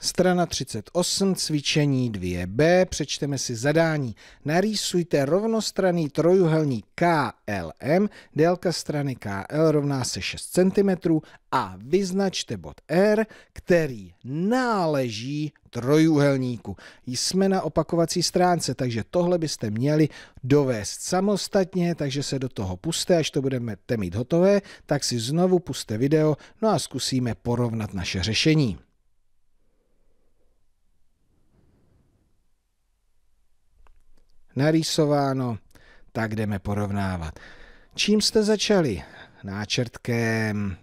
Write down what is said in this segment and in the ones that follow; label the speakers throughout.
Speaker 1: Strana 38, cvičení 2b, přečteme si zadání. Narýsujte rovnostranný trojuhelník KLM, délka strany KL rovná se 6 cm a vyznačte bod R, který náleží trojuhelníku. Jsme na opakovací stránce, takže tohle byste měli dovést samostatně, takže se do toho puste, až to budeme mít hotové, tak si znovu puste video, no a zkusíme porovnat naše řešení. narýsováno, tak jdeme porovnávat. Čím jste začali? Náčrtkem.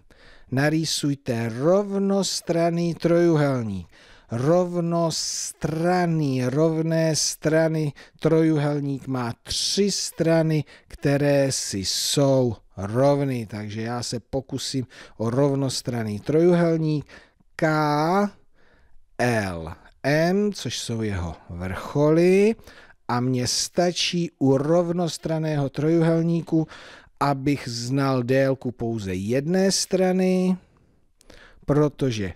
Speaker 1: Narýsujte rovnostranný trojuhelník. Rovnostranný, rovné strany. Trojuhelník má tři strany, které si jsou rovny. Takže já se pokusím o rovnostranný trojuhelník K, L, M, což jsou jeho vrcholy a mně stačí u rovnostraného trojuhelníku, abych znal délku pouze jedné strany, protože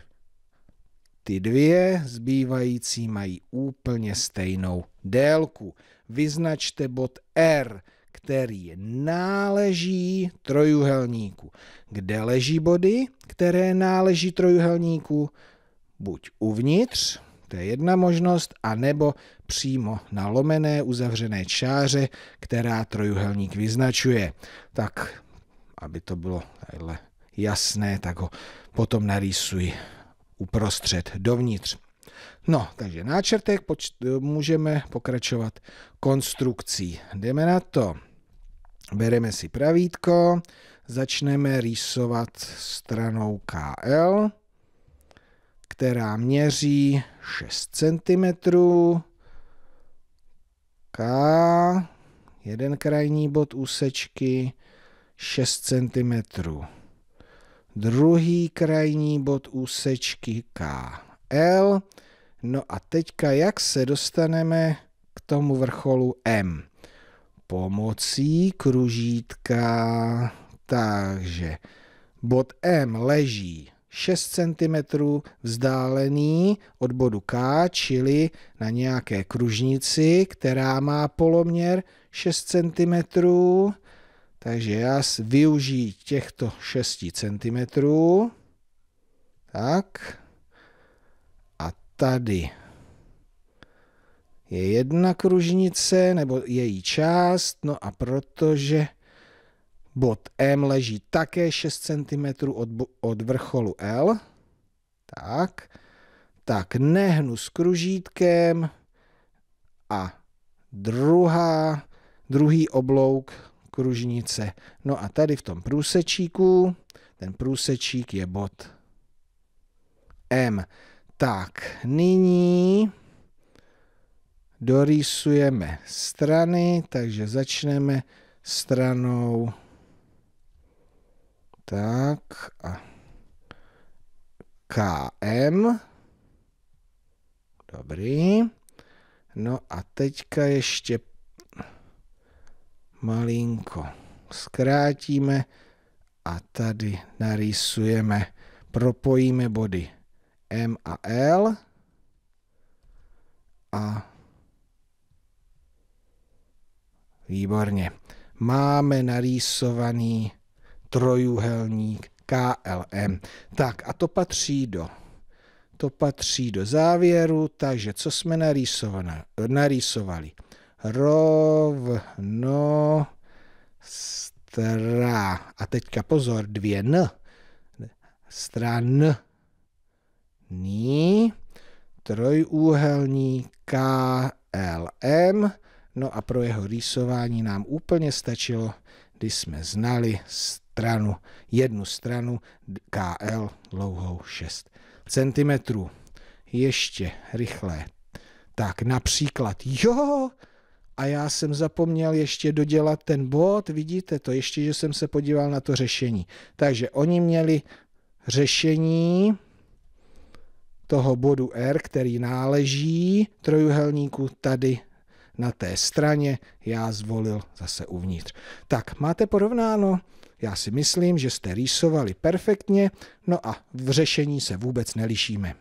Speaker 1: ty dvě zbývající mají úplně stejnou délku. Vyznačte bod R, který náleží trojuhelníku. Kde leží body, které náleží trojuhelníku? Buď uvnitř, to je jedna možnost, a nebo přímo na lomené uzavřené čáře, která trojuhelník vyznačuje. Tak, aby to bylo takhle jasné, tak ho potom narýsuj uprostřed, dovnitř. No, takže náčrtek poč- můžeme pokračovat konstrukcí. Jdeme na to. Bereme si pravítko, začneme rýsovat stranou KL která měří 6 cm. K, jeden krajní bod úsečky, 6 cm. Druhý krajní bod úsečky KL. No a teďka jak se dostaneme k tomu vrcholu M? Pomocí kružítka. Takže bod M leží 6 cm vzdálený od bodu K, čili na nějaké kružnici, která má poloměr 6 cm. Takže já využiji těchto 6 cm. Tak. A tady je jedna kružnice, nebo její část, no a protože Bod M leží také 6 cm od, od vrcholu L. Tak. Tak nehnu s kružítkem a druhá, druhý oblouk kružnice. No a tady v tom průsečíku, ten průsečík je bod M. Tak, nyní dorýsujeme strany, takže začneme stranou tak a KM. Dobrý. No a teďka ještě malinko zkrátíme a tady narýsujeme, propojíme body M a L a výborně. Máme narýsovaný trojuhelník KLM. Tak a to patří do to patří do závěru, takže co jsme narýsovali? Rovno stra. A teďka pozor, dvě n. Stran. Ní. Trojúhelník KLM. No a pro jeho rýsování nám úplně stačilo, když jsme znali stran stranu, jednu stranu KL dlouhou 6 cm. Ještě rychle. Tak například, jo, a já jsem zapomněl ještě dodělat ten bod, vidíte to, ještě, že jsem se podíval na to řešení. Takže oni měli řešení toho bodu R, který náleží trojuhelníku tady na té straně, já zvolil zase uvnitř. Tak, máte porovnáno? Já si myslím, že jste rýsovali perfektně, no a v řešení se vůbec nelišíme.